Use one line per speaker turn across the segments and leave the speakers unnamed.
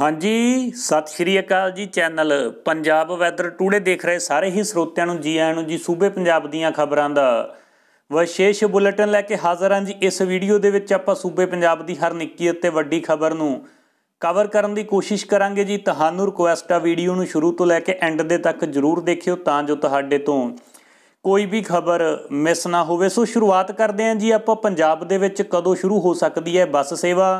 ਹਾਂਜੀ ਸਤਿ ਸ਼੍ਰੀ ਅਕਾਲ ਜੀ ਚੈਨਲ ਪੰਜਾਬ ਵੈਦਰ ਟੂਡੇ ਦੇਖ ਰਹੇ ਸਾਰੇ ਹੀ ਸਰੋਤਿਆਂ ਨੂੰ ਜੀ ਆਇਆਂ ਨੂੰ ਜੀ ਸੂਬੇ ਪੰਜਾਬ ਦੀਆਂ ਖਬਰਾਂ ਦਾ ਵਿਸ਼ੇਸ਼ ਬੁਲੇਟਿਨ ਲੈ ਕੇ ਹਾਜ਼ਰ ਹਾਂ ਜੀ ਇਸ ਵੀਡੀਓ ਦੇ ਵਿੱਚ ਆਪਾਂ ਸੂਬੇ ਪੰਜਾਬ ਦੀ ਹਰ ਨਿੱਕੀ ਅਤੇ ਵੱਡੀ ਖਬਰ ਨੂੰ ਕਵਰ ਕਰਨ ਦੀ ਕੋਸ਼ਿਸ਼ ਕਰਾਂਗੇ ਜੀ ਤੁਹਾਨੂੰ ਰਿਕੁਐਸਟ ਆ ਵੀਡੀਓ ਨੂੰ ਸ਼ੁਰੂ ਤੋਂ ਲੈ ਕੇ ਐਂਡ ਦੇ ਤੱਕ ਜਰੂਰ ਦੇਖਿਓ ਤਾਂ ਜੋ ਤੁਹਾਡੇ ਤੋਂ ਕੋਈ ਵੀ ਖਬਰ ਮਿਸ ਨਾ ਹੋਵੇ ਸੋ ਸ਼ੁਰੂਆਤ ਕਰਦੇ ਹਾਂ ਜੀ ਆਪਾਂ ਪੰਜਾਬ ਦੇ ਵਿੱਚ ਕਦੋਂ ਸ਼ੁਰੂ ਹੋ ਸਕਦੀ ਹੈ ਬੱਸ ਸੇਵਾ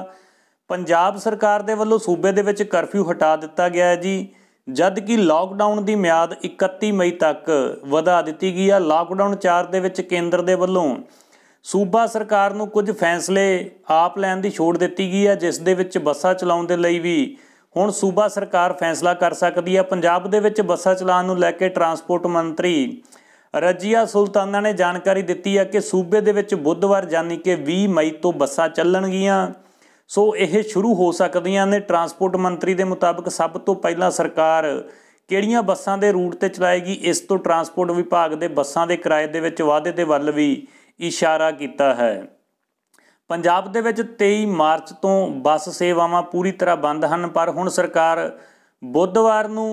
ਪੰਜਾਬ ਸਰਕਾਰ ਦੇ ਵੱਲੋਂ ਸੂਬੇ ਦੇ ਵਿੱਚ ਕਰਫਿਊ ਹਟਾ ਦਿੱਤਾ ਗਿਆ ਹੈ ਜੀ ਜਦ ਕਿ ਲਾਕਡਾਊਨ ਦੀ ਮਿਆਦ 31 ਮਈ ਤੱਕ ਵਧਾ ਦਿੱਤੀ ਗਈ ਆ ਲਾਕਡਾਊਨ 4 ਦੇ ਵਿੱਚ ਕੇਂਦਰ ਦੇ ਵੱਲੋਂ ਸੂਬਾ ਸਰਕਾਰ ਨੂੰ ਕੁਝ ਫੈਸਲੇ ਆਪ ਲੈਣ ਦੀ ਛੋਟ ਦਿੱਤੀ ਗਈ ਹੈ ਜਿਸ ਦੇ ਵਿੱਚ ਬੱਸਾਂ ਚਲਾਉਣ ਦੇ ਲਈ ਵੀ ਹੁਣ ਸੂਬਾ ਸਰਕਾਰ ਫੈਸਲਾ ਕਰ ਸਕਦੀ ਹੈ ਪੰਜਾਬ ਦੇ ਵਿੱਚ ਬੱਸਾਂ ਚਲਾਉਣ ਨੂੰ ਲੈ ਕੇ ਟਰਾਂਸਪੋਰਟ ਮੰਤਰੀ ਰਜੀਆ ਸੁਲਤਾਨਾ ਨੇ ਜਾਣਕਾਰੀ ਦਿੱਤੀ ਹੈ ਕਿ ਸੂਬੇ ਦੇ ਵਿੱਚ ਬੁੱਧਵਾਰ ਯਾਨੀ ਕਿ 20 ਮਈ ਤੋਂ ਬੱਸਾਂ ਚੱਲਣਗੀਆਂ ਸੋ ਇਹ ਸ਼ੁਰੂ ਹੋ ਸਕਦੀਆਂ ਨੇ ਟਰਾਂਸਪੋਰਟ ਮੰਤਰੀ ਦੇ ਮੁਤਾਬਕ ਸਭ ਤੋਂ ਪਹਿਲਾਂ ਸਰਕਾਰ ਕਿਹੜੀਆਂ ਬੱਸਾਂ ਦੇ ਰੂਟ ਤੇ ਚਲਾਏਗੀ ਇਸ ਤੋਂ ਟਰਾਂਸਪੋਰਟ ਵਿਭਾਗ ਦੇ ਬੱਸਾਂ ਦੇ ਕਿਰਾਏ ਦੇ ਵਿੱਚ ਵਾਧੇ ਦੇ ਵੱਲ ਵੀ ਇਸ਼ਾਰਾ ਕੀਤਾ ਹੈ ਪੰਜਾਬ ਦੇ ਵਿੱਚ 23 ਮਾਰਚ ਤੋਂ ਬੱਸ ਸੇਵਾਵਾਂ ਪੂਰੀ ਤਰ੍ਹਾਂ ਬੰਦ ਹਨ ਪਰ ਹੁਣ ਸਰਕਾਰ ਬੁੱਧਵਾਰ ਨੂੰ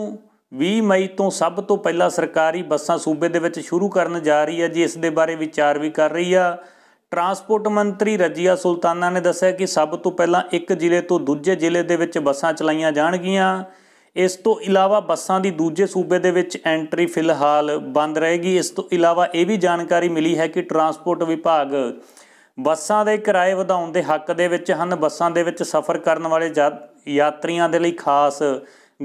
20 ਮਈ ਤੋਂ ਸਭ ਤੋਂ ਪਹਿਲਾਂ ਸਰਕਾਰੀ ਬੱਸਾਂ ਸੂਬੇ ਦੇ ਵਿੱਚ ਸ਼ੁਰੂ ਕਰਨ ਜਾ ਰਹੀ ਹੈ ਜੀ ਇਸ ਦੇ ਬਾਰੇ ਵਿਚਾਰ ਵੀ ਕਰ ਰਹੀ ਆ ਟਰਾਂਸਪੋਰਟ ਮੰਤਰੀ ਰਜੀਆ ਸੁਲਤਾਨਾ ਨੇ ਦੱਸਿਆ ਕਿ ਸਭ ਤੋਂ ਪਹਿਲਾਂ ਇੱਕ ਜ਼ਿਲ੍ਹੇ ਤੋਂ ਦੂਜੇ ਜ਼ਿਲ੍ਹੇ ਦੇ ਵਿੱਚ ਬੱਸਾਂ ਚਲਾਈਆਂ ਜਾਣਗੀਆਂ ਇਸ ਤੋਂ ਇਲਾਵਾ ਬੱਸਾਂ ਦੀ ਦੂਜੇ ਸੂਬੇ ਦੇ ਵਿੱਚ ਐਂਟਰੀ ਫਿਲਹਾਲ ਬੰਦ ਰਹੇਗੀ ਇਸ ਤੋਂ ਇਲਾਵਾ ਇਹ ਵੀ ਜਾਣਕਾਰੀ ਮਿਲੀ ਹੈ ਕਿ ਟਰਾਂਸਪੋਰਟ ਵਿਭਾਗ ਬੱਸਾਂ ਦੇ ਕਿਰਾਏ ਵਧਾਉਣ ਦੇ ਹੱਕ ਦੇ ਵਿੱਚ ਹਨ ਬੱਸਾਂ ਦੇ ਵਿੱਚ ਸਫ਼ਰ ਕਰਨ ਵਾਲੇ ਯਾਤਰੀਆਂ ਦੇ ਲਈ ਖਾਸ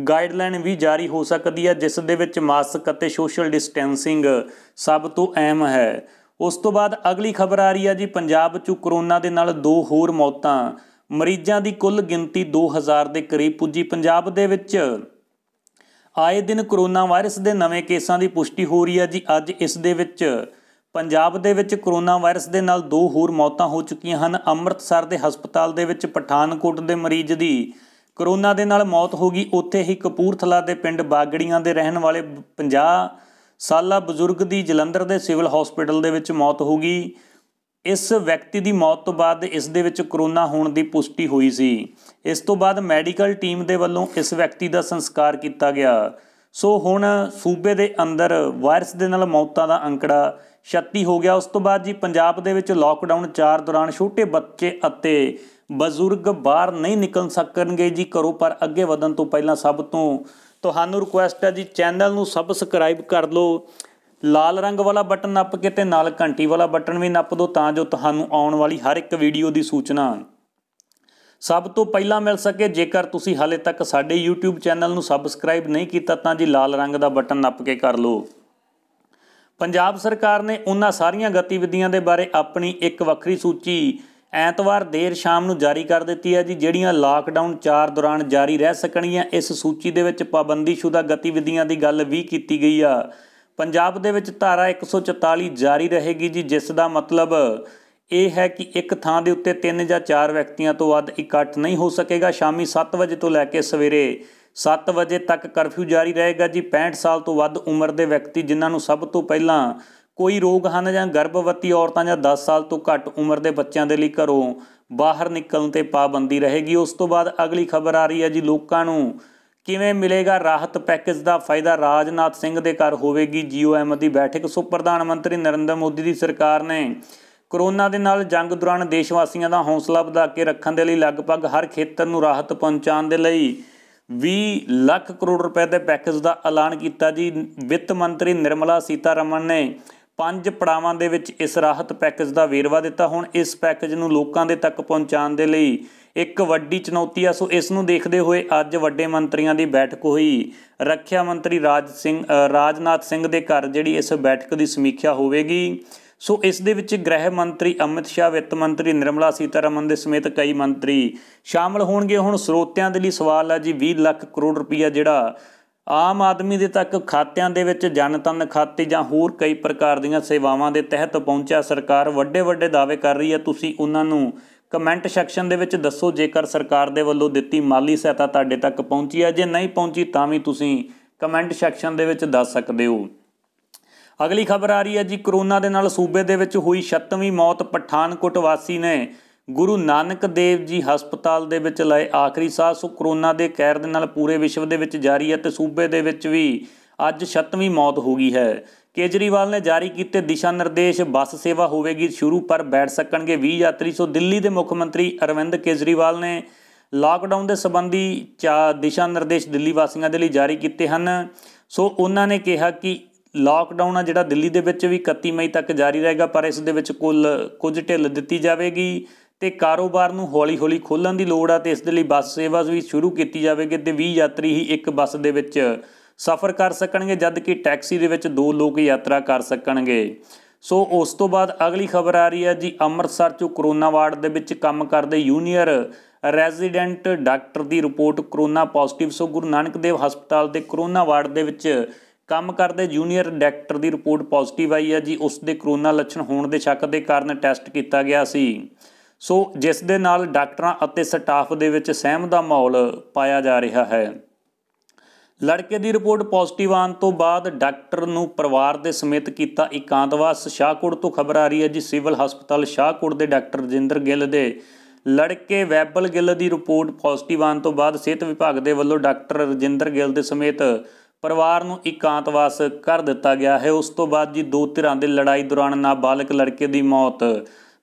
ਗਾਈਡਲਾਈਨ ਵੀ ਜਾਰੀ ਹੋ ਸਕਦੀ ਹੈ ਜਿਸ ਦੇ ਵਿੱਚ ਮਾਸਕ ਅਤੇ ਸੋਸ਼ਲ ਡਿਸਟੈਂਸਿੰਗ ਸਭ ਤੋਂ ਅਹਿਮ ਹੈ ਉਸ ਤੋਂ ਬਾਅਦ ਅਗਲੀ ਖਬਰ ਆ ਰਹੀ ਹੈ ਜੀ ਪੰਜਾਬ 'ਚ ਕਰੋਨਾ ਦੇ ਨਾਲ ਦੋ ਹੋਰ ਮੌਤਾਂ ਮਰੀਜ਼ਾਂ ਦੀ ਕੁੱਲ ਗਿਣਤੀ 2000 ਦੇ ਕਰੀਬ ਪੁੱਜੀ ਪੰਜਾਬ ਦੇ ਵਿੱਚ ਆਏ ਦਿਨ ਕਰੋਨਾ ਵਾਇਰਸ ਦੇ ਨਵੇਂ ਕੇਸਾਂ ਦੀ ਪੁਸ਼ਟੀ ਹੋ ਰਹੀ ਹੈ ਜੀ ਅੱਜ ਇਸ ਦੇ ਵਿੱਚ ਪੰਜਾਬ ਦੇ ਵਿੱਚ ਕਰੋਨਾ ਵਾਇਰਸ ਦੇ ਨਾਲ ਦੋ ਹੋਰ ਮੌਤਾਂ ਹੋ ਚੁੱਕੀਆਂ ਹਨ ਅੰਮ੍ਰਿਤਸਰ ਦੇ ਹਸਪਤਾਲ ਦੇ ਵਿੱਚ ਪਠਾਨਕੋਟ ਦੇ ਮਰੀਜ਼ ਦੀ ਕਰੋਨਾ ਦੇ ਨਾਲ ਮੌਤ ਹੋ ਗਈ ਉੱਥੇ ਹੀ ਕਪੂਰਥਲਾ ਦੇ ਪਿੰਡ ਬਾਗੜੀਆਂ ਦੇ ਰਹਿਣ ਵਾਲੇ 50 ਸਾਲਾ ਬਜ਼ੁਰਗ ਦੀ ਜਲੰਧਰ ਦੇ ਸਿਵਲ ਹਸਪੀਟਲ ਦੇ ਵਿੱਚ ਮੌਤ ਹੋ ਗਈ ਇਸ ਵਿਅਕਤੀ ਦੀ ਮੌਤ ਤੋਂ ਬਾਅਦ ਇਸ ਦੇ ਵਿੱਚ ਕਰੋਨਾ ਹੋਣ ਦੀ ਪੁਸ਼ਟੀ ਹੋਈ ਸੀ ਇਸ ਤੋਂ ਬਾਅਦ ਮੈਡੀਕਲ ਟੀਮ ਦੇ ਵੱਲੋਂ ਇਸ ਵਿਅਕਤੀ ਦਾ ਸੰਸਕਾਰ ਕੀਤਾ ਗਿਆ ਸੋ ਹੁਣ ਸੂਬੇ ਦੇ ਅੰਦਰ ਵਾਇਰਸ ਦੇ ਨਾਲ ਮੌਤਾਂ ਦਾ ਅੰਕੜਾ 36 ਹੋ ਗਿਆ ਉਸ ਤੋਂ ਬਾਅਦ ਜੀ ਪੰਜਾਬ ਦੇ ਵਿੱਚ ਲਾਕਡਾਊਨ 4 ਦੌਰਾਨ ਛੋਟੇ ਬੱਚੇ ਅਤੇ ਬਜ਼ੁਰਗ ਬਾਹਰ ਨਹੀਂ ਨਿਕਲ ਸਕਣਗੇ ਜੀ ਘਰੋਂ ਪਰ ਅੱਗੇ ਵਧਣ ਤੋਂ ਪਹਿਲਾਂ ਸਭ ਤੋਂ ਤੁਹਾਨੂੰ ਰਿਕੁਐਸਟ ਹੈ ਜੀ ਚੈਨਲ ਨੂੰ ਸਬਸਕ੍ਰਾਈਬ ਕਰ ਲਓ ਲਾਲ ਰੰਗ ਵਾਲਾ ਬਟਨ ਨੱਪ ਕੇ ਤੇ ਨਾਲ ਘੰਟੀ ਵਾਲਾ ਬਟਨ ਵੀ ਨੱਪ ਦਿਓ ਤਾਂ ਜੋ ਤੁਹਾਨੂੰ ਆਉਣ ਵਾਲੀ ਹਰ ਇੱਕ ਵੀਡੀਓ ਦੀ ਸੂਚਨਾ ਸਭ ਤੋਂ ਪਹਿਲਾਂ ਮਿਲ ਸਕੇ ਜੇਕਰ ਤੁਸੀਂ ਹਾਲੇ ਤੱਕ ਸਾਡੇ YouTube ਚੈਨਲ ਨੂੰ ਸਬਸਕ੍ਰਾਈਬ ਨਹੀਂ ਕੀਤਾ ਤਾਂ ਜੀ ਲਾਲ ਰੰਗ ਦਾ ਬਟਨ ਨੱਪ ਕੇ ਕਰ ਲਓ ਪੰਜਾਬ ਸਰਕਾਰ ਨੇ ਉਹਨਾਂ ਸਾਰੀਆਂ ਗਤੀਵਿਧੀਆਂ ਦੇ ਬਾਰੇ ਆਪਣੀ ਇੱਕ ਵੱਖਰੀ ਸੂਚੀ ਐਤਵਾਰ ਦੇਰ ਸ਼ਾਮ ਨੂੰ ਜਾਰੀ ਕਰ ਦਿੱਤੀ ਹੈ ਜੀ ਜਿਹੜੀਆਂ ਲਾਕਡਾਊਨ 4 ਦੌਰਾਨ ਜਾਰੀ ਰਹਿ ਸਕਣੀਆਂ ਇਸ ਸੂਚੀ ਦੇ ਵਿੱਚ ਪਾਬੰਦੀਸ਼ੁਦਾ ਗਤੀਵਿਧੀਆਂ ਦੀ ਗੱਲ ਵੀ ਕੀਤੀ ਗਈ ਆ ਪੰਜਾਬ ਦੇ ਵਿੱਚ ਧਾਰਾ 144 ਜਾਰੀ ਰਹੇਗੀ ਜੀ ਜਿਸ ਦਾ ਮਤਲਬ ਇਹ ਹੈ ਕਿ ਇੱਕ ਥਾਂ ਦੇ ਉੱਤੇ ਤਿੰਨ ਜਾਂ ਚਾਰ ਵਿਅਕਤੀਆਂ ਤੋਂ ਵੱਧ ਇਕੱਠ ਨਹੀਂ ਹੋ ਸਕੇਗਾ ਸ਼ਾਮੀ 7 ਵਜੇ ਤੋਂ ਲੈ ਕੇ ਸਵੇਰੇ 7 ਵਜੇ ਤੱਕ ਕਰਫਿਊ ਜਾਰੀ ਰਹੇਗਾ ਜੀ 65 ਸਾਲ ਤੋਂ ਵੱਧ ਉਮਰ ਦੇ ਵਿਅਕਤੀ ਜਿਨ੍ਹਾਂ ਨੂੰ ਸਭ ਤੋਂ ਪਹਿਲਾਂ ਕੋਈ ਰੋਗ ਹਨ ਜਾਂ ਗਰਭਵਤੀ ਔਰਤਾਂ ਜਾਂ 10 ਸਾਲ ਤੋਂ ਘੱਟ ਉਮਰ ਦੇ ਬੱਚਿਆਂ ਦੇ ਲਈ ਘਰੋਂ ਬਾਹਰ ਨਿਕਲਣ ਤੇ ਪਾਬੰਦੀ ਰਹੇਗੀ ਉਸ ਤੋਂ ਬਾਅਦ ਅਗਲੀ ਖਬਰ ਆ ਰਹੀ ਹੈ ਜੀ ਲੋਕਾਂ ਨੂੰ ਕਿਵੇਂ ਮਿਲੇਗਾ ਰਾਹਤ ਪੈਕੇਜ ਦਾ ਫਾਇਦਾ ਰਾਜਨਾਥ ਸਿੰਘ ਦੇ ਘਰ ਹੋਵੇਗੀ ਜੀਓਐਮ ਦੀ ਬੈਠਕ ਸੋ ਪ੍ਰਧਾਨ ਮੰਤਰੀ ਨਰਿੰਦਰ ਮੋਦੀ ਦੀ ਸਰਕਾਰ ਨੇ ਕਰੋਨਾ ਦੇ ਨਾਲ ਜੰਗ ਦੌਰਾਨ ਦੇਸ਼ ਵਾਸੀਆਂ ਦਾ ਹੌਸਲਾ ਵਧਾ ਕੇ ਰੱਖਣ ਦੇ ਲਈ ਲਗਭਗ ਹਰ ਖੇਤਰ ਨੂੰ ਰਾਹਤ ਪਹੁੰਚਾਉਣ ਦੇ ਲਈ 20 ਲੱਖ ਕਰੋੜ ਰੁਪਏ ਦੇ ਪੈਕੇਜ ਦਾ ਐਲਾਨ ਕੀਤਾ ਜੀ ਵਿੱਤ ਮੰਤਰੀ ਨਿਰਮਲਾ ਸੀਤਾਰਮਨ ਨੇ ਪੰਜ ਪੜਾਵਾਂ ਦੇ ਵਿੱਚ ਇਸ ਰਾਹਤ ਪੈਕੇਜ ਦਾ ਵੇਰਵਾ ਦਿੱਤਾ ਹੁਣ ਇਸ ਪੈਕੇਜ ਨੂੰ ਲੋਕਾਂ ਦੇ ਤੱਕ ਪਹੁੰਚਾਉਣ ਦੇ ਲਈ ਇੱਕ ਵੱਡੀ ਚੁਣੌਤੀ ਆ ਸੋ ਇਸ ਨੂੰ ਦੇਖਦੇ ਹੋਏ ਅੱਜ ਵੱਡੇ ਮੰਤਰੀਆਂ ਦੀ ਬੈਠਕ ਹੋਈ ਰੱਖਿਆ ਮੰਤਰੀ ਰਾਜ ਸਿੰਘ ਰਾਜਨਾਥ ਸਿੰਘ ਦੇ ਘਰ ਜਿਹੜੀ ਇਸ ਬੈਠਕ ਦੀ ਸਮੀਖਿਆ ਹੋਵੇਗੀ ਸੋ ਇਸ ਦੇ ਵਿੱਚ ਗ੍ਰਹਿ ਮੰਤਰੀ ਅਮਿਤ ਸ਼ਾਹ ਵਿੱਤ ਮੰਤਰੀ ਨਿਰਮਲਾ ਸੀਤਾਰਮਨ ਦੇ ਸਮੇਤ ਕਈ ਮੰਤਰੀ ਸ਼ਾਮਲ ਹੋਣਗੇ ਹੁਣ ਸਰੋਤਿਆਂ ਦੇ ਲਈ ਸਵਾਲ ਆ ਜੀ 20 ਲੱਖ ਕਰੋੜ ਰੁਪਇਆ ਜਿਹੜਾ ਆਮ ਆਦਮੀ ਦੇ ਤੱਕ ਖਾਤਿਆਂ ਦੇ ਵਿੱਚ ਜਨ ਤਨ ਖਾਤੇ ਜਾਂ ਹੋਰ ਕਈ ਪ੍ਰਕਾਰ ਦੀਆਂ ਸੇਵਾਵਾਂ ਦੇ ਤਹਿਤ ਪਹੁੰਚਿਆ ਸਰਕਾਰ ਵੱਡੇ ਵੱਡੇ ਦਾਅਵੇ ਕਰ ਰਹੀ ਹੈ ਤੁਸੀਂ ਉਹਨਾਂ ਨੂੰ ਕਮੈਂਟ ਸੈਕਸ਼ਨ ਦੇ ਵਿੱਚ ਦੱਸੋ ਜੇਕਰ ਸਰਕਾਰ ਦੇ ਵੱਲੋਂ ਦਿੱਤੀ ਮਾਲੀ ਸਹਾਇਤਾ ਤੁਹਾਡੇ ਤੱਕ ਪਹੁੰਚੀ ਹੈ ਜੇ ਨਹੀਂ ਪਹੁੰਚੀ ਤਾਂ ਵੀ ਤੁਸੀਂ ਕਮੈਂਟ ਸੈਕਸ਼ਨ ਦੇ ਵਿੱਚ ਦੱਸ ਸਕਦੇ ਹੋ ਅਗਲੀ ਖਬਰ ਆ ਰਹੀ ਹੈ ਜੀ ਕਰੋਨਾ ਦੇ ਨਾਲ ਸੂਬੇ ਦੇ ਵਿੱਚ ਹੋਈ 7ਵੀਂ ਮੌਤ ਪਠਾਨਕੋਟ ਵਾਸੀ ਨੇ ਗੁਰੂ ਨਾਨਕ ਦੇਵ ਜੀ ਹਸਪਤਾਲ ਦੇ ਵਿੱਚ ਲਏ ਆਖਰੀ ਸਾਹ ਸੋ ਕਰੋਨਾ ਦੇ ਕਹਿਰ ਦੇ ਨਾਲ ਪੂਰੇ ਵਿਸ਼ਵ ਦੇ ਵਿੱਚ ਜਾਰੀ ਹੈ ਤੇ ਸੂਬੇ ਦੇ ਵਿੱਚ ਵੀ ਅੱਜ 7ਵੀਂ ਮੌਤ ਹੋ ਗਈ ਹੈ ਕੇਜਰੀਵਾਲ ਨੇ ਜਾਰੀ ਕੀਤੇ ਦਿਸ਼ਾ ਨਿਰਦੇਸ਼ ਬੱਸ ਸੇਵਾ ਹੋਵੇਗੀ ਸ਼ੁਰੂ ਪਰ ਬੈਠ ਸਕਣਗੇ 20 ਯਾਤਰੀ ਸੋ ਦਿੱਲੀ ਦੇ ਮੁੱਖ ਮੰਤਰੀ ਅਰਵਿੰਦ ਕੇਜਰੀਵਾਲ ਨੇ ਲਾਕਡਾਊਨ ਦੇ ਸੰਬੰਧੀ ਦਿਸ਼ਾ ਨਿਰਦੇਸ਼ ਦਿੱਲੀ ਵਾਸੀਆਂ ਦੇ ਲਈ ਜਾਰੀ ਕੀਤੇ ਹਨ ਸੋ ਉਹਨਾਂ ਨੇ ਕਿਹਾ ਕਿ ਲਾਕਡਾਊਨ ਆ ਜਿਹੜਾ ਦਿੱਲੀ ਦੇ ਵਿੱਚ ਵੀ 31 ਮਈ ਤੱਕ ਜਾਰੀ ਰਹੇਗਾ ਪਰ ਇਸ ਦੇ ਵਿੱਚ ਕੁੱਲ ਕੁਝ ਢਿੱਲ ਦਿੱਤੀ ਜਾਵੇਗੀ ਤੇ ਕਾਰੋਬਾਰ ਨੂੰ ਹੌਲੀ-ਹੌਲੀ ਖੋਲਣ ਦੀ ਲੋੜ ਆ ਤੇ ਇਸ ਦੇ ਲਈ ਬੱਸ ਸੇਵਾ ਵੀ ਸ਼ੁਰੂ ਕੀਤੀ ਜਾਵੇਗੀ ਤੇ 20 ਯਾਤਰੀ ਹੀ ਇੱਕ ਬੱਸ ਦੇ ਵਿੱਚ ਸਫ਼ਰ ਕਰ ਸਕਣਗੇ ਜਦ ਕਿ ਟੈਕਸੀ ਦੇ ਵਿੱਚ ਦੋ ਲੋਕ ਯਾਤਰਾ ਕਰ ਸਕਣਗੇ ਸੋ ਉਸ ਤੋਂ ਬਾਅਦ ਅਗਲੀ ਖਬਰ ਆ ਰਹੀ ਹੈ ਜੀ ਅੰਮ੍ਰਿਤਸਰ ਚੋਂ ਕਰੋਨਾ ਵਾਰਡ ਦੇ ਵਿੱਚ ਕੰਮ ਕਰਦੇ ਜੂਨੀਅਰ ਰੈਜ਼ੀਡੈਂਟ ਡਾਕਟਰ ਦੀ report corona positive so Guru Nanak Dev ਹਸਪਤਾਲ ਦੇ ਕਰੋਨਾ ਵਾਰਡ ਦੇ ਵਿੱਚ ਕੰਮ ਕਰਦੇ ਜੂਨੀਅਰ ਡਾਕਟਰ ਦੀ ਰਿਪੋਰਟ ਪੋਜ਼ਿਟਿਵ ਆਈ ਹੈ ਜੀ ਉਸ ਦੇ ਕਰੋਨਾ ਲੱਛਣ ਹੋਣ ਦੇ ਸ਼ੱਕ ਦੇ ਕਾਰਨ ਟੈਸਟ ਕੀਤਾ ਗਿਆ ਸੀ ਸੋ ਜਿਸ ਦੇ ਨਾਲ ਡਾਕਟਰਾਂ ਅਤੇ ਸਟਾਫ ਦੇ ਵਿੱਚ ਸਹਿਮ ਦਾ ਮਾਹੌਲ ਪਾਇਆ ਜਾ ਰਿਹਾ ਹੈ ਲੜਕੇ ਦੀ ਰਿਪੋਰਟ ਪੋਜ਼ਿਟਿਵ ਆਉਣ ਤੋਂ ਬਾਅਦ ਡਾਕਟਰ ਨੂੰ ਪਰਿਵਾਰ ਦੇ ਸਮੇਤ ਕੀਤਾ ਇਕਾਂਤਵਾਸ ਸ਼ਾਹਕੋਟ ਤੋਂ ਖਬਰ ਆ ਰਹੀ ਹੈ ਜੀ ਸਿਵਲ ਹਸਪਤਾਲ ਸ਼ਾਹਕੋਟ ਦੇ ਡਾਕਟਰ ਰਜਿੰਦਰ ਗਿੱਲ ਦੇ ਲੜਕੇ ਵੈਬਲ ਗਿੱਲ ਦੀ ਰਿਪੋਰਟ ਪੋਜ਼ਿਟਿਵ ਆਉਣ ਤੋਂ ਬਾਅਦ ਸਿਹਤ ਵਿਭਾਗ ਦੇ ਵੱਲੋਂ ਡਾਕਟਰ ਰਜਿੰਦਰ ਗਿੱਲ ਦੇ ਸਮੇਤ ਪਰਿਵਾਰ ਨੂੰ ਇਕਾਂਤਵਾਸ ਕਰ ਦਿੱਤਾ ਗਿਆ ਹੈ ਉਸ ਤੋਂ ਬਾਅਦ ਜੀ ਦੋ ਧਿਰਾਂ ਦੇ ਲੜਾਈ ਦੌਰਾਨ ਨਾਬਾਲਗ ਲੜਕੇ ਦੀ ਮੌਤ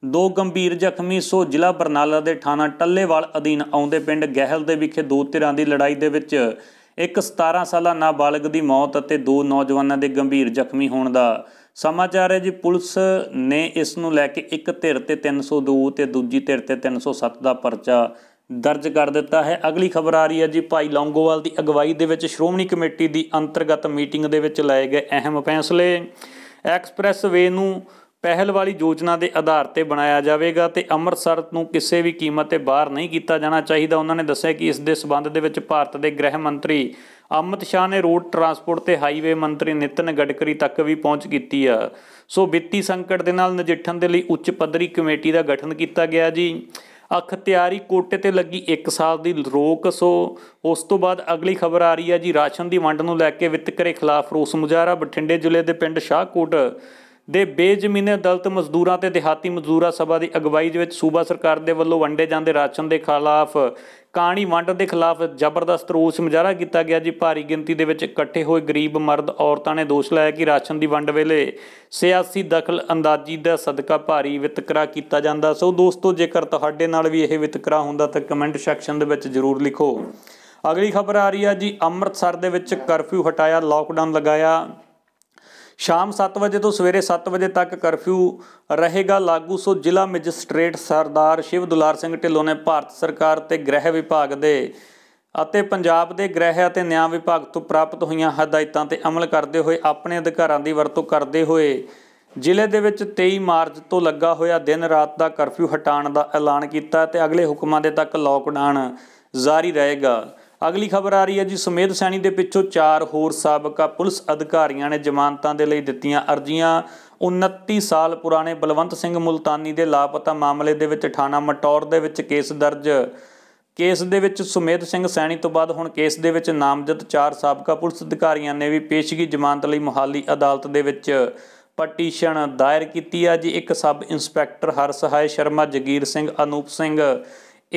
ਦੋ ਗੰਭੀਰ ਜ਼ਖਮੀ ਸੋ ਜ਼ਿਲ੍ਹਾ ਬਰਨਾਲਾ ਦੇ ਥਾਣਾ ਟੱਲੇਵਾਲ ਅਧੀਨ ਆਉਂਦੇ ਪਿੰਡ ਗਹਿਲ ਦੇ ਵਿਖੇ ਦੋ ਧਿਰਾਂ ਦੀ ਲੜਾਈ ਦੇ ਵਿੱਚ ਇੱਕ 17 ਸਾਲਾ ਨਾਬਾਲਗ ਦੀ ਮੌਤ ਅਤੇ ਦੋ ਨੌਜਵਾਨਾਂ ਦੇ ਗੰਭੀਰ ਜ਼ਖਮੀ ਹੋਣ ਦਾ ਸਮਾਚਾਰ ਹੈ ਜੀ ਪੁਲਿਸ ਨੇ ਇਸ ਨੂੰ ਲੈ ਕੇ ਇੱਕ ਧਿਰ ਤੇ 302 ਤੇ ਦੂਜੀ ਧਿਰ ਤੇ 307 ਦਾ ਪਰਚਾ ਦਰਜ ਕਰ ਦਿੱਤਾ ਹੈ ਅਗਲੀ ਖਬਰ ਆ ਰਹੀ ਹੈ ਜੀ ਭਾਈ ਲੌਂਗੋਵਾਲ ਦੀ ਅਗਵਾਈ ਦੇ ਵਿੱਚ ਸ਼੍ਰੋਮਣੀ ਕਮੇਟੀ ਦੀ ਅੰਤਰਗਤ ਮੀਟਿੰਗ ਦੇ ਵਿੱਚ ਲਏ ਗਏ ਅਹਿਮ ਫੈਸਲੇ ਐਕਸਪ੍ਰੈਸ ਵੇ ਨੂੰ ਪਹਿਲ ਵਾਲੀ ਯੋਜਨਾ ਦੇ ਆਧਾਰ ਤੇ ਬਣਾਇਆ ਜਾਵੇਗਾ ਤੇ ਅੰਮ੍ਰਿਤਸਰ ਨੂੰ ਕਿਸੇ ਵੀ ਕੀਮਤ ਤੇ ਬਾਹਰ ਨਹੀਂ ਕੀਤਾ ਜਾਣਾ ਚਾਹੀਦਾ ਉਹਨਾਂ ਨੇ ਦੱਸਿਆ ਕਿ ਇਸ ਦੇ ਸਬੰਧ ਦੇ ਵਿੱਚ ਭਾਰਤ ਦੇ ਗ੍ਰਹਿ ਮੰਤਰੀ ਅਮਿਤ ਸ਼ਾਹ ਨੇ ਰੋਡ ਟਰਾਂਸਪੋਰਟ ਤੇ ਹਾਈਵੇ ਮੰਤਰੀ ਨਿਤਨ ਗਡਕਰੀ ਤੱਕ ਵੀ ਪਹੁੰਚ ਕੀਤੀ ਆ ਸੋ ਵਿੱਤੀ ਸੰਕਟ ਦੇ ਨਾਲ ਨਜਿੱਠਣ ਦੇ ਲਈ ਉੱਚ ਪੱਧਰੀ ਕਮੇਟੀ ਦਾ ਗਠਨ ਕੀਤਾ ਗਿਆ ਜੀ ਅਖ ਤਿਆਰੀ ਕੋਟੇ ਤੇ ਲੱਗੀ 1 ਸਾਲ ਦੀ ਰੋਕ ਸੋ ਉਸ ਤੋਂ ਬਾਅਦ ਅਗਲੀ ਖਬਰ ਆ ਰਹੀ ਹੈ ਜੀ ਰਾਸ਼ਨ ਦੀ ਵੰਡ ਨੂੰ ਲੈ ਕੇ ਵਿਤਕਰੇ ਖਿਲਾਫ ਰੋਸ ਮੁਜ਼ਾਹਰਾ ਬਠਿੰਡੇ ਜ਼ਿਲ੍ਹੇ ਦੇ ਪਿੰਡ ਸ਼ਾਹਕੋਟ ਦੇ ਬੇਜ਼ਮੀਨੇ ਦਲਤ ਮਜ਼ਦੂਰਾਂ ਤੇ ਦਿਹਾਤੀ ਮਜ਼ਦੂਰਾ ਸਭਾ ਦੀ ਅਗਵਾਈ ਦੇ ਵਿੱਚ ਸੂਬਾ ਸਰਕਾਰ ਦੇ ਵੱਲੋਂ ਵੰਡੇ ਜਾਂਦੇ ਰਾਸ਼ਨ ਦੇ ਖਿਲਾਫ ਕਾਣੀ ਵੰਡ ਦੇ ਖਿਲਾਫ ਜ਼ਬਰਦਸਤ ਰੋਸ ਮੁਜ਼ਾਹਰਾ ਕੀਤਾ ਗਿਆ ਜੀ ਭਾਰੀ ਗਿਣਤੀ ਦੇ ਵਿੱਚ ਇਕੱਠੇ ਹੋਏ ਗਰੀਬ ਮਰਦ ਔਰਤਾਂ ਨੇ ਦੋਸ਼ ਲਾਇਆ ਕਿ ਰਾਸ਼ਨ ਦੀ ਵੰਡ ਵੇਲੇ ਸਿਆਸੀ ਦਖਲ ਅੰਦਾਜ਼ੀ ਦਾ ਸਦਕਾ ਭਾਰੀ ਵਿਤਕਰਾ ਕੀਤਾ ਜਾਂਦਾ ਸੋ ਦੋਸਤੋ ਜੇਕਰ ਤੁਹਾਡੇ ਨਾਲ ਵੀ ਇਹ ਵਿਤਕਰਾ ਹੁੰਦਾ ਤਾਂ ਕਮੈਂਟ ਸੈਕਸ਼ਨ ਦੇ ਵਿੱਚ ਜ਼ਰੂਰ ਲਿਖੋ ਅਗਲੀ ਖਬਰ ਆ ਰਹੀ ਹੈ ਜੀ ਅੰਮ੍ਰਿਤਸਰ ਦੇ ਵਿੱਚ ਕਰਫਿਊ ਹਟਾਇਆ ਲੋਕਡਾਊਨ ਲਗਾਇਆ ਸ਼ਾਮ 7 ਵਜੇ ਤੋਂ ਸਵੇਰੇ 7 ਵਜੇ ਤੱਕ ਕਰਫਿਊ ਰਹੇਗਾ ਲਾਗੂ ਸੋ ਜ਼ਿਲ੍ਹਾ ਮੈਜਿਸਟ੍ਰੇਟ ਸਰਦਾਰ ਸ਼ਿਵ ਦੁਲਾਰ ਸਿੰਘ ਢਿੱਲੋਂ ਨੇ ਭਾਰਤ ਸਰਕਾਰ ਤੇ ਗ੍ਰਹਿ ਵਿਭਾਗ ਦੇ ਅਤੇ ਪੰਜਾਬ ਦੇ ਗ੍ਰਹਿ ਅਤੇ ਨਿਆਂ ਵਿਭਾਗ ਤੋਂ ਪ੍ਰਾਪਤ ਹੋਈਆਂ ਹਦਾਇਤਾਂ ਤੇ ਅਮਲ ਕਰਦੇ ਹੋਏ ਆਪਣੇ ਅਧਿਕਾਰਾਂ ਦੀ ਵਰਤੋਂ ਕਰਦੇ ਹੋਏ ਜ਼ਿਲ੍ਹੇ ਦੇ ਵਿੱਚ 23 ਮਾਰਚ ਤੋਂ ਲੱਗਾ ਹੋਇਆ ਦਿਨ ਰਾਤ ਦਾ ਕਰਫਿਊ ਹਟਾਉਣ ਦਾ ਐਲਾਨ ਕੀਤਾ ਤੇ ਅਗਲੇ ਹੁਕਮਾਂ ਦੇ ਤੱਕ ਲੋਕਡਾਊਨ ਜਾਰੀ ਰਹੇਗਾ ਅਗਲੀ ਖਬਰ ਆ ਰਹੀ ਹੈ ਜੀ ਸੁਮੇਧ ਸੈਣੀ ਦੇ ਪਿੱਛੋਂ ਚਾਰ ਹੋਰ ਸਾਬਕਾ ਪੁਲਿਸ ਅਧਿਕਾਰੀਆਂ ਨੇ ਜ਼ਮਾਨਤਾਂ ਦੇ ਲਈ ਦਿੱਤੀਆਂ ਅਰਜ਼ੀਆਂ 29 ਸਾਲ ਪੁਰਾਣੇ ਬਲਵੰਤ ਸਿੰਘ ਮੁਲਤਾਨੀ ਦੇ ਲਾਪਤਾ ਮਾਮਲੇ ਦੇ ਵਿੱਚ ਥਾਣਾ ਮਟੌਰ ਦੇ ਵਿੱਚ ਕੇਸ ਦਰਜ ਕੇਸ ਦੇ ਵਿੱਚ ਸੁਮੇਧ ਸਿੰਘ ਸੈਣੀ ਤੋਂ ਬਾਅਦ ਹੁਣ ਕੇਸ ਦੇ ਵਿੱਚ ਨਾਮਜ਼ਦ ਚਾਰ ਸਾਬਕਾ ਪੁਲਿਸ ਅਧਿਕਾਰੀਆਂ ਨੇ ਵੀ ਪੇਸ਼ਗੀ ਜ਼ਮਾਨਤ ਲਈ ਮੁਹਾਲੀ ਅਦਾਲਤ ਦੇ ਵਿੱਚ ਪਟੀਸ਼ਨ ਦਾਇਰ ਕੀਤੀ ਆ ਜੀ ਇੱਕ sub inspector Harsahai Sharma Jagir Singh Anoop Singh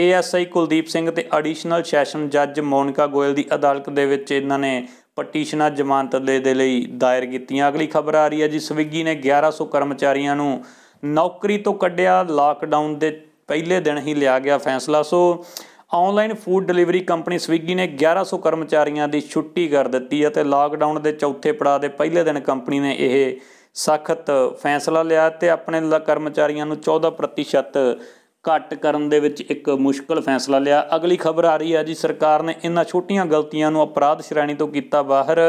ASI Kuldeep Singh ਤੇ ਐਡੀਸ਼ਨਲ ਸੈਸ਼ਨ ਜੱਜ ਮੋਨਿਕਾ ਗੋਇਲ ਦੀ ਅਦਾਲਤ ਦੇ ਵਿੱਚ ਇਹਨਾਂ ਨੇ ਪਟੀਸ਼ਨਾਂ ਜ਼ਮਾਨਤ ਦੇ ਲਈ ਦਾਇਰ ਕੀਤੀਆਂ ਅਗਲੀ ਖਬਰ ਆ ਰਹੀ ਹੈ ਜੀ ਸਵਿਗੀ ਨੇ 1100 ਕਰਮਚਾਰੀਆਂ ਨੂੰ ਨੌਕਰੀ ਤੋਂ ਕੱਢਿਆ ਲਾਕਡਾਊਨ ਦੇ ਪਹਿਲੇ ਦਿਨ ਹੀ ਲਿਆ ਗਿਆ ਫੈਸਲਾ ਸੋ online food delivery company Swiggy ਨੇ 1100 ਕਰਮਚਾਰੀਆਂ ਦੀ ਛੁੱਟੀ ਕਰ ਦਿੱਤੀ ਅਤੇ ਲਾਕਡਾਊਨ ਦੇ ਚੌਥੇ ਪੜਾਅ ਦੇ ਪਹਿਲੇ ਦਿਨ ਕੰਪਨੀ ਨੇ ਇਹ ਸਖਤ ਫੈਸਲਾ ਲਿਆ ਤੇ ਆਪਣੇ ਕਰਮਚਾਰੀਆਂ ਨੂੰ 14% ਘੱਟ ਕਰਨ ਦੇ ਵਿੱਚ ਇੱਕ ਮੁਸ਼ਕਲ ਫੈਸਲਾ ਲਿਆ ਅਗਲੀ ਖਬਰ ਆ ਰਹੀ ਹੈ ਜੀ ਸਰਕਾਰ ਨੇ ਇਹਨਾਂ ਛੋਟੀਆਂ ਗਲਤੀਆਂ ਨੂੰ ਅਪਰਾਧ ਸ਼੍ਰੇਣੀ ਤੋਂ ਕੀਤਾ ਬਾਹਰ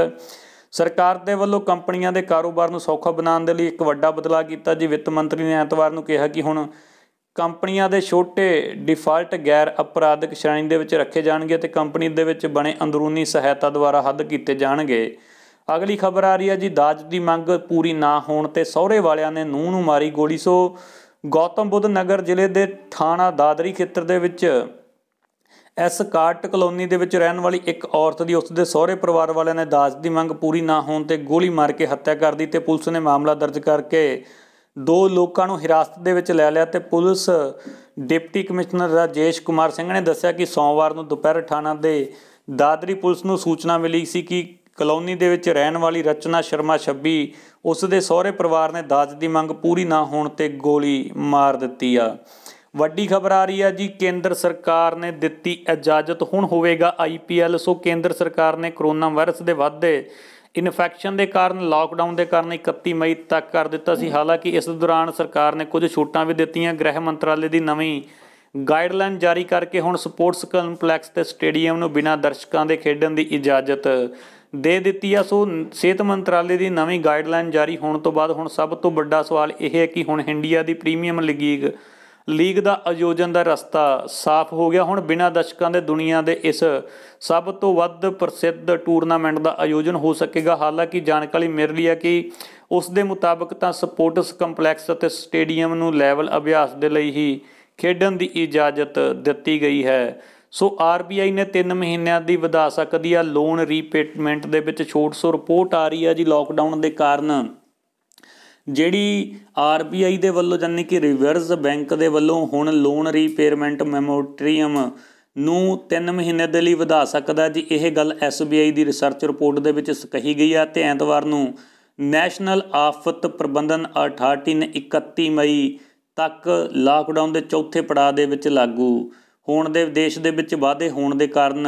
ਸਰਕਾਰ ਦੇ ਵੱਲੋਂ ਕੰਪਨੀਆਂ ਦੇ ਕਾਰੋਬਾਰ ਨੂੰ ਸੌਖਾ ਬਣਾਉਣ ਦੇ ਲਈ ਇੱਕ ਵੱਡਾ ਬਦਲਾਅ ਕੀਤਾ ਜੀ ਵਿੱਤ ਮੰਤਰੀ ਨੇ ਐਤਵਾਰ ਨੂੰ ਕਿਹਾ ਕਿ ਹੁਣ ਕੰਪਨੀਆਂ ਦੇ ਛੋਟੇ ਡਿਫਾਲਟ ਗੈਰ ਅਪਰਾਧਿਕ ਸ਼੍ਰੇਣੀ ਦੇ ਵਿੱਚ ਰੱਖੇ ਜਾਣਗੇ ਤੇ ਕੰਪਨੀ ਦੇ ਵਿੱਚ ਬਣੇ ਅੰਦਰੂਨੀ ਸਹਾਇਤਾ ਦੁਆਰਾ ਹੱਦ ਕੀਤੇ ਜਾਣਗੇ ਅਗਲੀ ਖਬਰ ਆ ਰਹੀ ਹੈ ਜੀ ਦਾਜ ਦੀ ਮੰਗ ਪੂਰੀ ਨਾ ਹੋਣ ਤੇ ਸਹੁਰੇ ਵਾਲਿਆਂ ਨੇ ਨੂੰਹ ਨੂੰ ਮਾਰੀ ਗੋਲੀ ਸੋ ਗੌਤਮ ਬੁੱਧ ਨਗਰ ਜ਼ਿਲ੍ਹੇ ਦੇ ਥਾਣਾ ਦਾਦਰੀ ਖੇਤਰ ਦੇ ਵਿੱਚ ਐਸ ਕਾਰਟ ਕਲੋਨੀ ਦੇ ਵਿੱਚ ਰਹਿਣ ਵਾਲੀ ਇੱਕ ਔਰਤ ਦੀ ਉਸ ਦੇ ਸਹੁਰੇ ਪਰਿਵਾਰ ਵਾਲਿਆਂ ਨੇ ਦਾਜ ਦੀ ਮੰਗ ਪੂਰੀ ਨਾ ਹੋਣ ਤੇ ਗੋਲੀ ਮਾਰ ਕੇ ਹੱਤਿਆ ਕਰ ਦਿੱਤੀ ਤੇ ਪੁਲਿਸ ਨੇ ਮਾਮਲਾ ਦਰਜ ਕਰਕੇ ਦੋ ਲੋਕਾਂ ਨੂੰ ਹਿਰਾਸਤ ਦੇ ਵਿੱਚ ਲੈ ਲਿਆ ਤੇ police deputy commissioner Rajesh Kumar Singh ਨੇ ਦੱਸਿਆ ਕਿ ਸੋਮਵਾਰ ਨੂੰ ਦੁਪਹਿਰ ਥਾਣਾ ਦੇ ਦਾਦਰੀ ਪੁਲਿਸ ਨੂੰ ਸੂਚਨਾ ਮਿਲੀ ਸੀ ਕਿ ਕਲੋਨੀ ਦੇ ਵਿੱਚ ਰਹਿਣ ਵਾਲੀ ਰਚਨਾ ਸ਼ਰਮਾ ਛੱਬੀ ਉਸ ਦੇ ਸਹੁਰੇ ਪਰਿਵਾਰ ਨੇ ਦਾਜ ਦੀ ਮੰਗ ਪੂਰੀ ਨਾ ਹੋਣ ਤੇ ਗੋਲੀ ਮਾਰ ਦਿੱਤੀ ਆ ਵੱਡੀ ਖਬਰ ਆ ਰਹੀ ਆ ਜੀ ਕੇਂਦਰ ਸਰਕਾਰ ਨੇ ਦਿੱਤੀ ਇਜਾਜ਼ਤ ਹੁਣ ਹੋਵੇਗਾ ਆਈਪੀਐਲ ਸੋ ਕੇਂਦਰ ਸਰਕਾਰ ਨੇ ਕਰੋਨਾ ਵਾਇਰਸ ਦੇ ਵਾਧੇ ਇਨਫੈਕਸ਼ਨ ਦੇ ਕਾਰਨ ਲਾਕਡਾਊਨ ਦੇ ਕਾਰਨ 31 ਮਈ ਤੱਕ ਕਰ ਦਿੱਤਾ ਸੀ ਹਾਲਾਂਕਿ ਇਸ ਦੌਰਾਨ ਸਰਕਾਰ ਨੇ ਕੁਝ ਛੋਟਾਂ ਵੀ ਦਿੱਤੀਆਂ ਗ੍ਰਹਿ ਮੰਤਰਾਲੇ ਦੀ ਨਵੀਂ ਗਾਈਡਲਾਈਨ ਜਾਰੀ ਕਰਕੇ ਹੁਣ ਸਪੋਰਟਸ ਕੰਪਲੈਕਸ ਤੇ ਸਟੇਡੀਅਮ ਨੂੰ ਬਿਨਾਂ ਦਰਸ਼ਕਾਂ ਦੇ ਖੇਡਣ ਦੀ ਇਜਾਜ਼ਤ ਦੇ ਦਿੱਤੀ ਆ ਸੋ ਸਿਹਤ ਮੰਤਰਾਲੇ ਦੀ ਨਵੀਂ ਗਾਈਡਲਾਈਨ ਜਾਰੀ ਹੋਣ ਤੋਂ ਬਾਅਦ ਹੁਣ ਸਭ ਤੋਂ ਵੱਡਾ ਸਵਾਲ ਇਹ ਹੈ ਕਿ ਹੁਣ ਇੰਡੀਆ ਦੀ ਪ੍ਰੀਮੀਅਮ ਲੀਗ ਲੀਗ ਦਾ ਆਯੋਜਨ ਦਾ ਰਸਤਾ ਸਾਫ਼ ਹੋ ਗਿਆ ਹੁਣ ਬਿਨਾਂ ਦਰਸ਼ਕਾਂ ਦੇ ਦੁਨੀਆ ਦੇ ਇਸ ਸਭ ਤੋਂ ਵੱਧ ਪ੍ਰਸਿੱਧ ਟੂਰਨਾਮੈਂਟ ਦਾ ਆਯੋਜਨ ਹੋ ਸਕੇਗਾ ਹਾਲਾਂਕਿ ਜਾਣਕਾਰੀ ਮਿਲ ਰਹੀ ਹੈ ਕਿ ਉਸ ਦੇ ਮੁਤਾਬਕ ਤਾਂ ਸਪੋਰਟਸ ਕੰਪਲੈਕਸ ਅਤੇ ਸਟੇਡੀਅਮ ਨੂੰ ਲੈਵਲ ਅਭਿਆਸ ਦੇ ਲਈ ਹੀ ਖੇਡਣ ਦੀ ਇਜਾਜ਼ਤ ਦਿੱਤੀ ਗਈ ਹੈ ਸੋ ਆਰਬੀਆਈ ਨੇ 3 ਮਹੀਨਿਆਂ ਦੀ ਵਧਾ ਸਕਦੀ ਆ ਲੋਨ ਰੀਪੇਮੈਂਟ ਦੇ ਵਿੱਚ ਛੋਟ ਸੋ ਰਿਪੋਰਟ ਆ ਰਹੀ ਆ ਜੀ ਲਾਕਡਾਊਨ ਦੇ ਕਾਰਨ ਜਿਹੜੀ ਆਰਬੀਆਈ ਦੇ ਵੱਲੋਂ ਜਾਨੀ ਕਿ ਰਿਵਰਸ ਬੈਂਕ ਦੇ ਵੱਲੋਂ ਹੁਣ ਲੋਨ ਰੀਪੇਮੈਂਟ ਮੈਮੋਟਰੀਅਮ ਨੂੰ 3 ਮਹੀਨੇ ਦੇ ਲਈ ਵਧਾ ਸਕਦਾ ਜੀ ਇਹ ਗੱਲ ਐਸਬੀਆਈ ਦੀ ਰਿਸਰਚ ਰਿਪੋਰਟ ਦੇ ਵਿੱਚ ਕਹੀ ਗਈ ਆ ਤੇ ਐਤਵਾਰ ਨੂੰ ਨੈਸ਼ਨਲ ਆਫਤ ਪ੍ਰਬੰਧਨ ਅਥਾਰਟੀ ਨੇ 31 ਮਈ ਤੱਕ ਲਾਕਡਾਊਨ ਦੇ ਚੌਥੇ ਪੜਾਅ ਦੇ ਵਿੱਚ ਲਾਗੂ ਹੋਣ ਦੇ ਦੇਸ਼ ਦੇ ਵਿੱਚ ਵਾਧੇ ਹੋਣ ਦੇ ਕਾਰਨ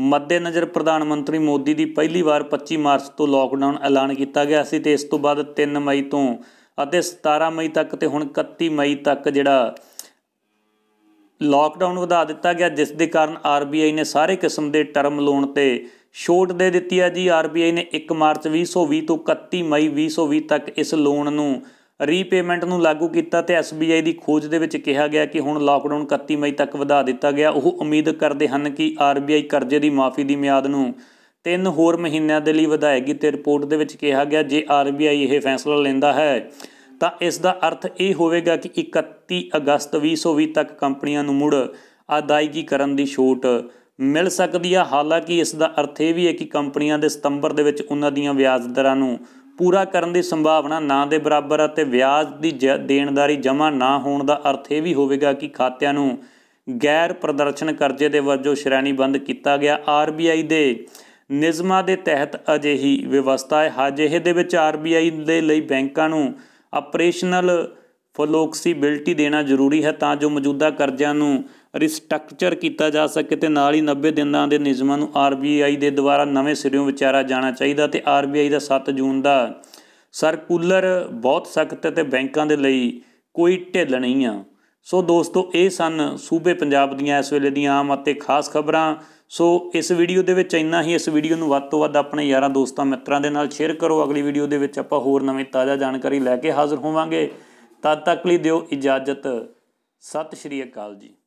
ਮੱਦੇ ਨਜ਼ਰ ਪ੍ਰਧਾਨ ਮੰਤਰੀ ਮੋਦੀ ਦੀ ਪਹਿਲੀ ਵਾਰ 25 ਮਾਰਚ ਤੋਂ ਲਾਕਡਾਊਨ ਐਲਾਨ ਕੀਤਾ ਗਿਆ ਸੀ ਤੇ ਇਸ ਤੋਂ ਬਾਅਦ 3 ਮਈ ਤੋਂ ਅਤੇ 17 ਮਈ ਤੱਕ ਤੇ ਹੁਣ 31 ਮਈ ਤੱਕ ਜਿਹੜਾ ਲਾਕਡਾਊਨ ਵਧਾ ਦਿੱਤਾ ਗਿਆ ਜਿਸ ਦੇ ਕਾਰਨ ਆਰਬੀਆਈ ਨੇ ਸਾਰੇ ਕਿਸਮ ਦੇ ਟਰਮ ਲੋਨ ਤੇ ਛੋਟ ਦੇ ਦਿੱਤੀ ਹੈ ਜੀ ਆਰਬੀਆਈ ਨੇ 1 ਮਾਰਚ 2020 ਤੋਂ 31 ਮਈ 2020 ਤੱਕ ਇਸ ਲੋਨ ਨੂੰ ਰੀਪੇਮੈਂਟ ਨੂੰ ਲਾਗੂ ਕੀਤਾ ਤੇ ਐਸਬੀਆਈ ਦੀ ਖੋਜ ਦੇ ਵਿੱਚ ਕਿਹਾ ਗਿਆ ਕਿ ਹੁਣ ਲਾਕਡਾਊਨ 31 ਮਈ ਤੱਕ ਵਧਾ ਦਿੱਤਾ ਗਿਆ ਉਹ ਉਮੀਦ ਕਰਦੇ ਹਨ ਕਿ ਆਰਬੀਆਈ ਕਰਜ਼ੇ ਦੀ ਮਾਫੀ ਦੀ ਮਿਆਦ ਨੂੰ ਤਿੰਨ ਹੋਰ ਮਹੀਨਿਆਂ ਦੇ ਲਈ ਵਧਾਏਗੀ ਤੇ ਰਿਪੋਰਟ ਦੇ ਵਿੱਚ ਕਿਹਾ ਗਿਆ ਜੇ ਆਰਬੀਆਈ ਇਹ ਫੈਸਲਾ ਲੈਂਦਾ ਹੈ ਤਾਂ ਇਸ ਦਾ ਅਰਥ ਇਹ ਹੋਵੇਗਾ ਕਿ 31 ਅਗਸਤ 2020 ਤੱਕ ਕੰਪਨੀਆਂ ਨੂੰ ਮੁੜ ਅਦਾਇਗੀ ਕਰਨ ਦੀ ਛੋਟ ਮਿਲ ਸਕਦੀ ਹੈ ਹਾਲਾਂਕਿ ਇਸ ਦਾ ਅਰਥ ਇਹ ਵੀ ਹੈ ਕਿ ਕੰਪਨੀਆਂ ਦੇ ਸਤੰਬਰ ਦੇ ਵਿੱਚ ਉਹਨਾਂ ਦੀਆਂ ਵਿਆਜ ਦਰਾਂ ਨੂੰ ਪੂਰਾ ਕਰਨ ਦੀ ਸੰਭਾਵਨਾ ਨਾ ਦੇ ਬਰਾਬਰ ਅਤੇ ਵਿਆਜ ਦੀ ਦੇਣਦਾਰੀ ਜਮ੍ਹਾਂ ਨਾ ਹੋਣ ਦਾ ਅਰਥ ਇਹ ਵੀ ਹੋਵੇਗਾ ਕਿ ਖਾਤਿਆਂ ਨੂੰ ਗੈਰ ਪ੍ਰਦਰਸ਼ਨ ਕਰਜ਼ੇ ਦੇ ਵਜੋਂ ਸ਼੍ਰੇਣੀਬੰਦ ਕੀਤਾ ਗਿਆ ਆਰਬੀਆਈ ਦੇ ਨਿਯਮਾਂ ਦੇ ਤਹਿਤ ਅਜਿਹੀ ਵਿਵਸਥਾ ਹੈ ਹਜੇ ਦੇ ਵਿੱਚ ਆਰਬੀਆਈ ਦੇ ਲਈ ਬੈਂਕਾਂ ਨੂੰ ਆਪਰੇਸ਼ਨਲ ਫਲੋਕਸੀਬਿਲਟੀ ਦੇਣਾ ਜ਼ਰੂਰੀ ਹੈ ਤਾਂ ਜੋ ਮੌਜੂਦਾ ਕਰਜ਼ਿਆਂ ਨੂੰ ਰਿਸਟਰਕਚਰ ਕੀਤਾ ਜਾ ਸਕੇ ਤੇ ਨਾਲ ਹੀ 90 ਦਿਨਾਂ ਦੇ ਨਿਯਮਾਂ ਨੂੰ ਆਰਬੀਆਈ ਦੇ ਦੁਆਰਾ ਨਵੇਂ ਸਿਰਿਓਂ ਵਿਚਾਰਾ ਜਾਣਾ ਚਾਹੀਦਾ ਤੇ ਆਰਬੀਆਈ ਦਾ 7 ਜੂਨ ਦਾ ਸਰਕੂਲਰ ਬਹੁਤ ਸਖਤ ਤੇ ਬੈਂਕਾਂ ਦੇ ਲਈ ਕੋਈ ਢਿੱਲ ਨਹੀਂ ਆ ਸੋ ਦੋਸਤੋ ਇਹ ਸਨ ਸੂਬੇ ਪੰਜਾਬ ਦੀਆਂ ਇਸ ਵੇਲੇ ਦੀਆਂ ਆਮ ਅਤੇ ਖਾਸ ਖਬਰਾਂ ਸੋ ਇਸ ਵੀਡੀਓ ਦੇ ਵਿੱਚ ਇੰਨਾ ਹੀ ਇਸ ਵੀਡੀਓ ਨੂੰ ਵੱਧ ਤੋਂ ਵੱਧ ਆਪਣੇ ਯਾਰਾਂ ਦੋਸਤਾਂ ਮਿੱਤਰਾਂ ਦੇ ਨਾਲ ਸ਼ੇਅਰ ਕਰੋ ਅਗਲੀ ਵੀਡੀਓ ਦੇ ਵਿੱਚ ਆਪਾਂ ਹੋਰ ਨਵੀਂ ਤਾਜ਼ਾ ਜਾਣਕਾਰੀ ਲੈ ਕੇ ਹਾਜ਼ਰ ਹੋਵਾਂਗੇ ਤਦ ਤੱਕ ਲਈ ਦਿਓ ਇਜਾਜ਼ਤ ਸਤਿ ਸ਼੍ਰੀ ਅਕਾਲ ਜੀ